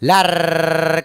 La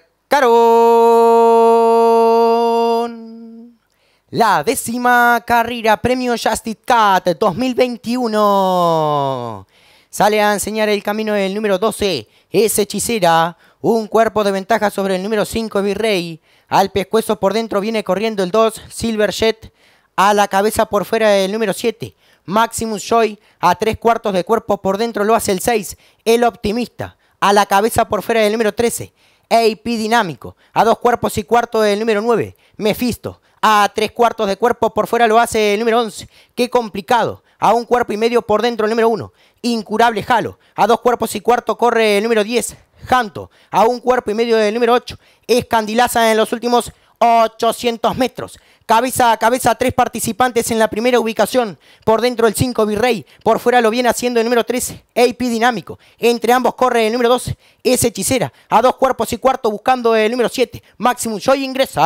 décima carrera Premio Justice Cat 2021. Sale a enseñar el camino el número 12. Es hechicera. Un cuerpo de ventaja sobre el número 5 Virrey. Al pescuezo por dentro viene corriendo el 2 Silver Jet. A la cabeza por fuera el número 7. Maximus Joy. A tres cuartos de cuerpo por dentro lo hace el 6. El optimista a la cabeza por fuera del número 13. AP dinámico, a dos cuerpos y cuarto del número 9. mefisto a tres cuartos de cuerpo por fuera lo hace el número 11. Qué complicado. A un cuerpo y medio por dentro el número 1. Incurable Jalo. A dos cuerpos y cuarto corre el número 10. Janto. A un cuerpo y medio del número 8. Escandilaza en los últimos 800 metros. Cabeza a cabeza, tres participantes en la primera ubicación. Por dentro el 5 Virrey. Por fuera lo viene haciendo el número 13, AP Dinámico. Entre ambos corre el número 12, es hechicera. A dos cuerpos y cuarto buscando el número 7. Maximum Joy ingresan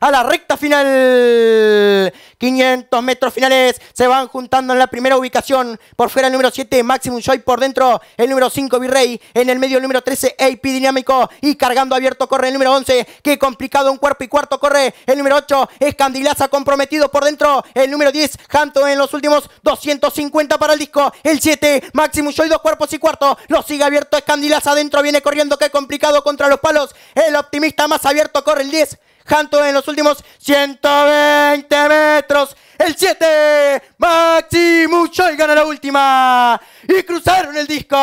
a la recta final. 500 metros finales se van juntando en la primera ubicación. Por fuera el número 7, Maximum Joy. Por dentro el número 5, Virrey. En el medio el número 13, AP Dinámico. Y cargando abierto corre el número 11. Qué complicado un cuerpo y cuarto corre. El número 8, Escandilaza comprometido por dentro. El número 10, Hanto en los últimos 250 para el disco. El 7, Maximum Joy, dos cuerpos y cuarto. Lo sigue abierto Escandilaza adentro, viene corriendo, qué complicado contra los palos. El optimista más abierto corre el 10. Hanto en los últimos 120 metros. El 7. mucho Y gana la última. Y cruzaron el disco.